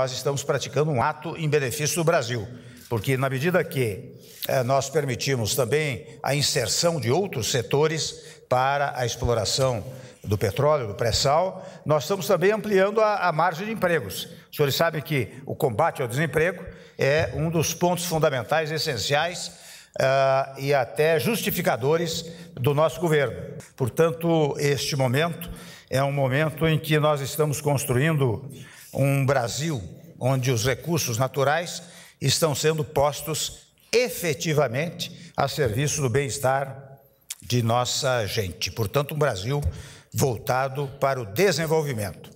nós estamos praticando um ato em benefício do Brasil, porque na medida que eh, nós permitimos também a inserção de outros setores para a exploração do petróleo, do pré-sal, nós estamos também ampliando a, a margem de empregos. Os senhores sabem que o combate ao desemprego é um dos pontos fundamentais, essenciais uh, e até justificadores do nosso governo. Portanto, este momento é um momento em que nós estamos construindo um Brasil onde os recursos naturais estão sendo postos efetivamente a serviço do bem-estar de nossa gente. Portanto, um Brasil voltado para o desenvolvimento.